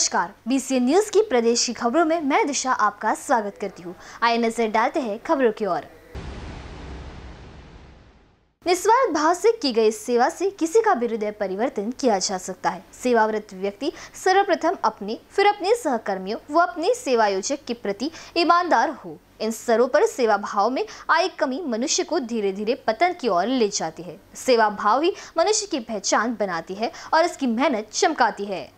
नमस्कार BC news की प्रदेश की खबरों में मैं दिशा आपका स्वागत करती हूँ आइए नजर डालते हैं खबरों की ओर निस्वार्थ भाव से की गई सेवा से किसी का हृदय परिवर्तन किया जा सकता है सेवाव्रत व्यक्ति सर्वप्रथम अपने फिर अपने सहकर्मियों व अपने सेवा योजक के प्रति ईमानदार हो इन स्तरों पर सेवा भाव में आई कमी मनुष्य को धीरे धीरे पतन की ओर ले जाती है सेवा भाव ही मनुष्य की पहचान बनाती है और इसकी मेहनत चमकाती है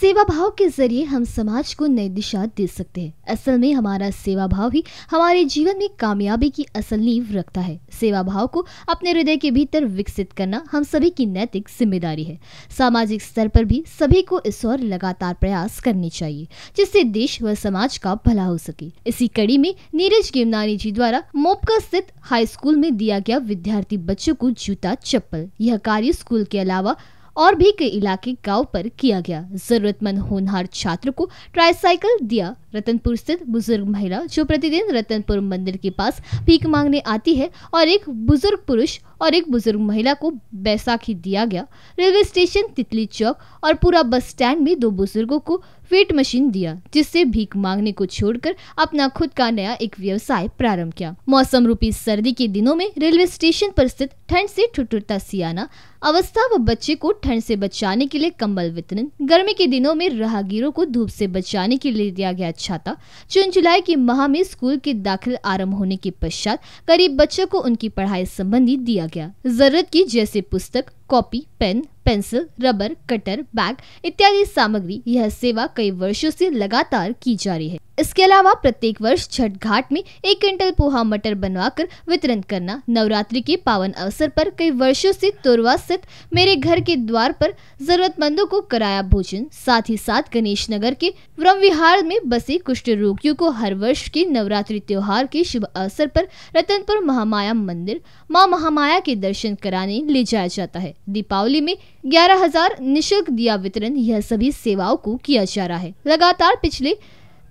सेवा भाव के जरिए हम समाज को नई दिशा दे सकते हैं असल में हमारा सेवा भाव ही हमारे जीवन में कामयाबी की असल नींव रखता है सेवा भाव को अपने हृदय के भीतर विकसित करना हम सभी की नैतिक जिम्मेदारी है सामाजिक स्तर पर भी सभी को इस ओर लगातार प्रयास करने चाहिए जिससे देश व समाज का भला हो सके इसी कड़ी में नीरज गेमनानी जी द्वारा मोपका स्थित हाई स्कूल में दिया गया विद्यार्थी बच्चों को जूता चप्पल यह कार्य स्कूल के अलावा और भी कई इलाके गांव पर किया गया जरूरतमंद होनहार छात्र को ट्राईसाइकिल दिया रतनपुर स्थित बुजुर्ग महिला जो प्रतिदिन रतनपुर मंदिर के पास भीख मांगने आती है और एक बुजुर्ग पुरुष और एक बुजुर्ग महिला को बैसाखी दिया गया रेलवे स्टेशन तितली चौक और पूरा बस स्टैंड में दो बुजुर्गों को वेट मशीन दिया जिससे भीख मांगने को छोड़कर अपना खुद का नया एक व्यवसाय प्रारंभ किया मौसम रूपी सर्दी के दिनों में रेलवे स्टेशन पर स्थित ठंड से ठुटुरता सियाना अवस्था व बच्चे को ठंड से बचाने के लिए कंबल वितरण गर्मी के दिनों में राहगीरों को धूप से बचाने के लिए दिया गया छाता जून जुलाई के माह में स्कूल के दाखिल आरंभ होने के पश्चात करीब बच्चों को उनकी पढ़ाई संबंधी दिया गया जरूरत की जैसे पुस्तक copy pen pencil rubber cutter bag इत्यादि सामग्री यह सेवा कई वर्षों से लगातार की जा रही है इसके अलावा प्रत्येक वर्ष छठ घाट में एक क्विंटल पोहा मटर बनवाकर वितरण करना नवरात्रि के पावन अवसर पर कई वर्षों से तुरवा स्थित मेरे घर के द्वार पर जरूरतमंदों को कराया भोजन साथ ही साथ गणेश नगर के ब्रह्म विहार में बसे कुष्ठ रोगियों को हर वर्ष के नवरात्रि त्योहार के शुभ अवसर पर रतनपुर महामाया मंदिर माँ महामाया के दर्शन कराने ले जाया जाता है दीपावली में ग्यारह हजार निःशुल्क दिया वितरण यह सभी सेवाओं को किया जा रहा है लगातार पिछले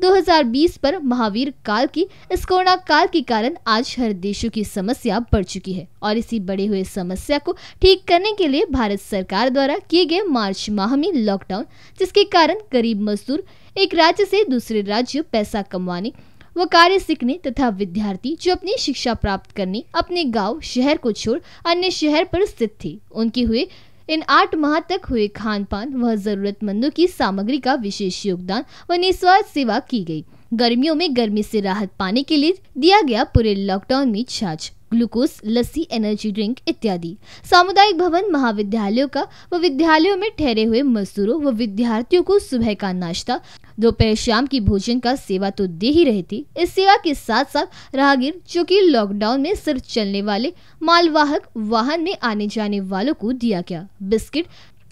2020 पर महावीर काल की इस कोरोना काल के कारण आज हर देशों की समस्या बढ़ चुकी है और इसी बड़े हुए समस्या को ठीक करने के लिए भारत सरकार द्वारा किए गए मार्च माह में लॉकडाउन जिसके कारण गरीब मजदूर एक राज्य से दूसरे राज्य पैसा कमवाने वो कार्य सीखने तथा विद्यार्थी जो अपनी शिक्षा प्राप्त करने अपने गांव शहर को छोड़ अन्य शहर पर स्थित थे उनके हुए इन आठ माह तक हुए खान पान व जरूरतमंदों की सामग्री का विशेष योगदान व निस्वार्थ सेवा की गई गर्मियों में गर्मी से राहत पाने के लिए दिया गया पूरे लॉकडाउन में छाछ ग्लूकोस लस्सी एनर्जी ड्रिंक इत्यादि सामुदायिक भवन महाविद्यालयों का व विद्यालयों में ठहरे हुए मजदूरों व विद्यार्थियों को सुबह का नाश्ता दोपहर शाम की भोजन का सेवा तो दे ही रहे थे इस सेवा के साथ साथ राहगीर जो की लॉकडाउन में सिर्फ चलने वाले मालवाहक वाहन में आने जाने वालों को दिया गया बिस्किट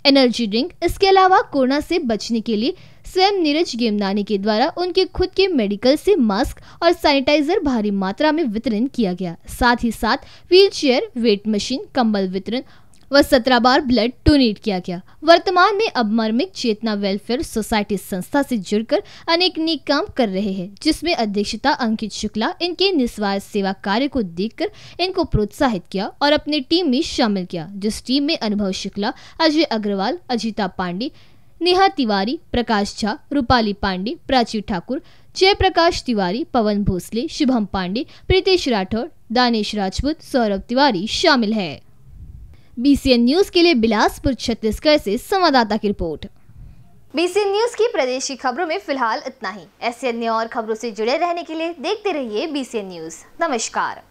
एनर्जी ड्रिंक इसके अलावा कोरोना से बचने के लिए स्वयं नीरज गेमनानी के द्वारा उनके खुद के मेडिकल से मास्क और सैनिटाइजर भारी मात्रा में वितरण किया गया साथ ही साथ व्हील वेट मशीन कम्बल वितरण व सत्रह बार ब्लड डोनेट किया गया वर्तमान में अब मर्मिक चेतना वेलफेयर सोसाइटी संस्था से जुड़कर अनेक नेक काम कर रहे हैं जिसमें अध्यक्षता अंकित शुक्ला इनके निस्वार्थ सेवा कार्य को देखकर इनको प्रोत्साहित किया और अपनी टीम में शामिल किया जिस टीम में अनुभव शुक्ला अजय अग्रवाल अजिता पांडे नेहा तिवारी प्रकाश झा रूपाली पांडे प्राची ठाकुर जयप्रकाश तिवारी पवन भोसले शुभम पांडे प्रीतेश राठौर दानिश राजपूत सौरभ तिवारी शामिल है बीसीएन न्यूज के लिए बिलासपुर छत्तीसगढ़ से संवाददाता की रिपोर्ट बीसीएन न्यूज की प्रदेश की खबरों में फिलहाल इतना ही ऐसे अन्य और खबरों से जुड़े रहने के लिए देखते रहिए बीसीएन न्यूज नमस्कार